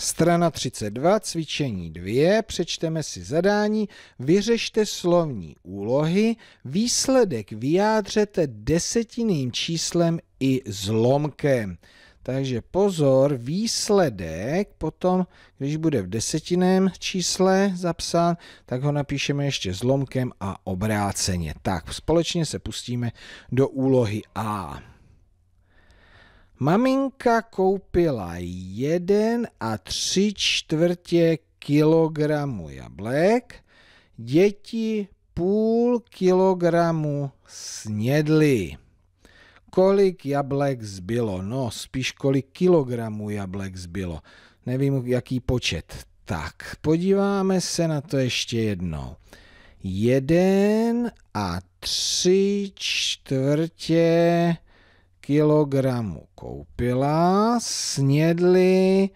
Strana 32, cvičení 2, přečteme si zadání, vyřešte slovní úlohy, výsledek vyjádřete desetinným číslem i zlomkem. Takže pozor, výsledek potom, když bude v desetinném čísle zapsán, tak ho napíšeme ještě zlomkem a obráceně. Tak, společně se pustíme do úlohy A. Maminka koupila jeden a tři čtvrtě kilogramu jablek, děti půl kilogramu snědly. Kolik jablek zbylo? No, spíš kolik kilogramů jablek zbylo. Nevím, jaký počet. Tak, podíváme se na to ještě jednou. Jeden a tři čtvrtě kilogramu koupila, snědli,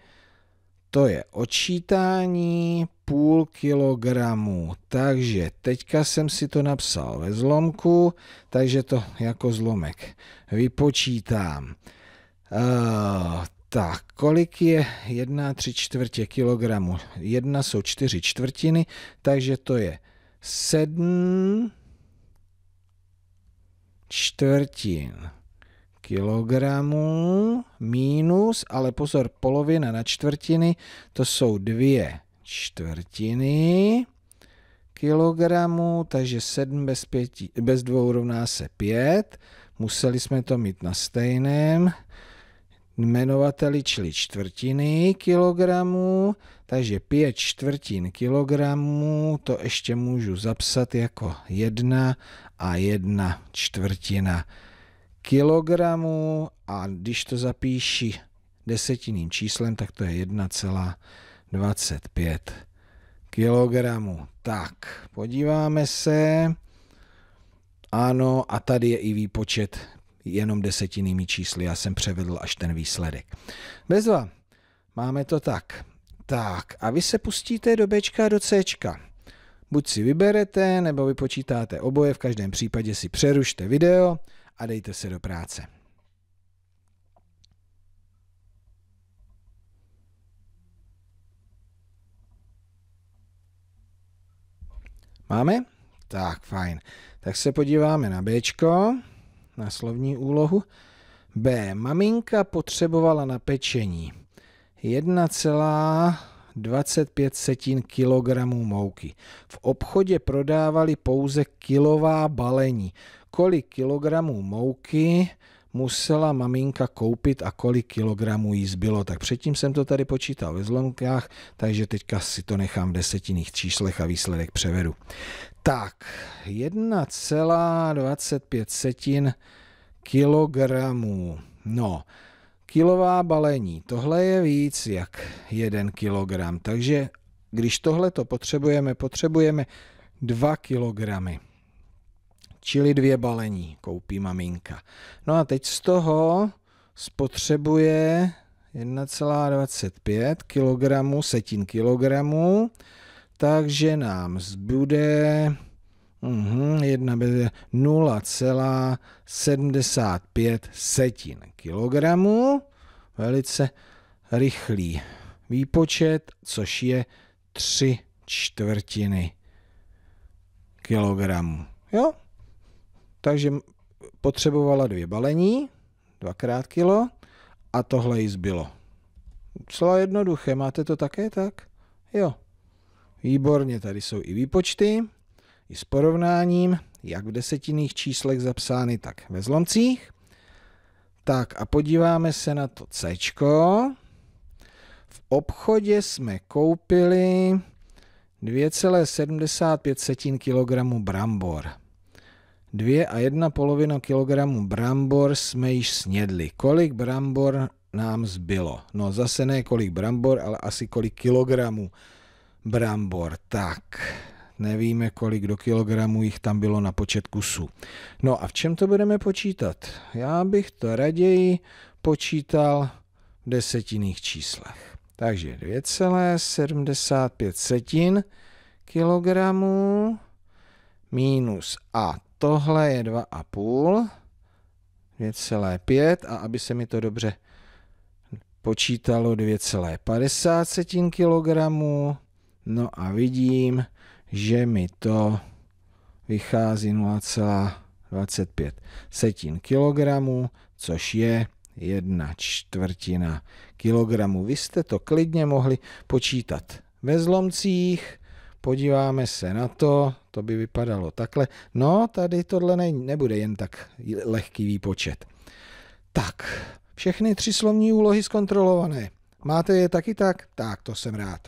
to je odčítání, půl kilogramu. Takže teďka jsem si to napsal ve zlomku, takže to jako zlomek vypočítám. Uh, tak, kolik je 1 tři čtvrtě kilogramu? 1 jsou 4 čtvrtiny, takže to je 7 čtvrtin kilogramů mínus, ale pozor, polovina na čtvrtiny, to jsou dvě čtvrtiny kilogramů, takže 7 bez, pěti, bez dvou rovná se 5. Museli jsme to mít na stejném jmenovateli, čili čtvrtiny kilogramů, takže 5 čtvrtin kilogramů, to ještě můžu zapsat jako 1 a 1 čtvrtina kilogramů a když to zapíši desetinným číslem, tak to je 1,25 kilogramů. Tak, podíváme se. Ano, a tady je i výpočet jenom desetinnými čísly. Já jsem převedl až ten výsledek. Bezva, máme to tak. Tak, a vy se pustíte do Bčka do Cčka. Buď si vyberete, nebo vypočítáte oboje, v každém případě si přerušte video, a dejte se do práce. Máme? Tak, fajn. Tak se podíváme na B, na slovní úlohu. B. Maminka potřebovala na pečení 1,25 setin mouky. V obchodě prodávali pouze kilová balení kolik kilogramů mouky musela maminka koupit a kolik kilogramů jí zbylo. Tak předtím jsem to tady počítal ve zlomkách, takže teďka si to nechám v desetinných číslech a výsledek převedu. Tak, 1,25 setin kilogramů. No, kilová balení, tohle je víc jak 1 kilogram, takže když tohle to potřebujeme, potřebujeme 2 kilogramy. Čili dvě balení koupí maminka. No a teď z toho spotřebuje 1,25 kg, setin kilogramů, takže nám zbude uhum, 0,75 setin kilogramů. Velice rychlý výpočet, což je 3 čtvrtiny kilogramů. Jo, takže potřebovala dvě balení, dvakrát kilo a tohle jí zbylo. Celá jednoduché, máte to také tak? Jo. Výborně, tady jsou i výpočty, i s porovnáním, jak v desetinných číslech zapsány, tak ve zlomcích. Tak a podíváme se na to C. V obchodě jsme koupili 2,75 kg brambor. Dvě a jedna polovina kilogramu brambor jsme již snědli. Kolik brambor nám zbylo? No zase ne kolik brambor, ale asi kolik kilogramů brambor. Tak, nevíme kolik do kilogramů jich tam bylo na počet kusů. No a v čem to budeme počítat? Já bych to raději počítal v desetinných číslech. Takže 2,75 setin kilogramů minus a tohle je 2,5, 2,5 a aby se mi to dobře počítalo 2,50 kg. No a vidím, že mi to vychází 0,25 setin kilogramu, což je jedna čtvrtina kilogramu. Vy jste to klidně mohli počítat ve zlomcích, podíváme se na to, to by vypadalo takhle. No, tady tohle ne, nebude jen tak lehký výpočet. Tak, všechny tři slovní úlohy zkontrolované. Máte je taky tak? Tak, to jsem rád.